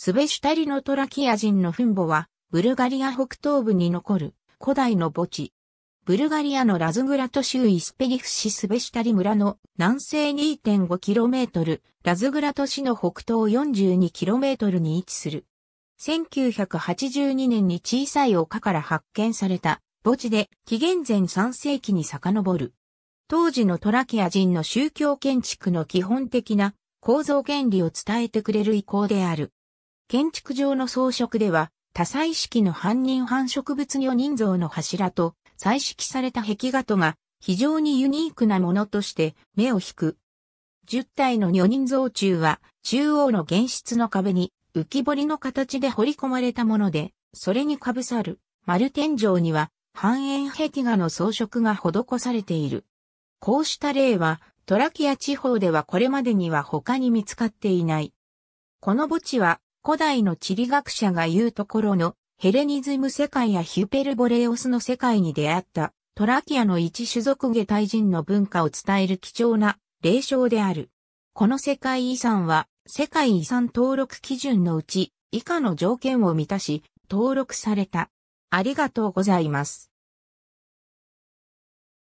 スベシュタリのトラキア人の墳墓は、ブルガリア北東部に残る古代の墓地。ブルガリアのラズグラト州イスペリフ市スベシュタリ村の南西 2.5km、ラズグラト市の北東 42km に位置する。1982年に小さい丘から発見された墓地で紀元前3世紀に遡る。当時のトラキア人の宗教建築の基本的な構造原理を伝えてくれる意向である。建築上の装飾では、多彩式の半人半植物魚人像の柱と、彩色された壁画とが、非常にユニークなものとして目を引く。10体の女人像中は、中央の原室の壁に浮き彫りの形で彫り込まれたもので、それにかぶさる丸天井には半円壁画の装飾が施されている。こうした例は、トラキア地方ではこれまでには他に見つかっていない。この墓地は古代の地理学者が言うところのヘレニズム世界やヒュペルボレオスの世界に出会ったトラキアの一種族下大人の文化を伝える貴重な霊障である。この世界遺産は世界遺産登録基準のうち以下の条件を満たし登録された。ありがとうございます。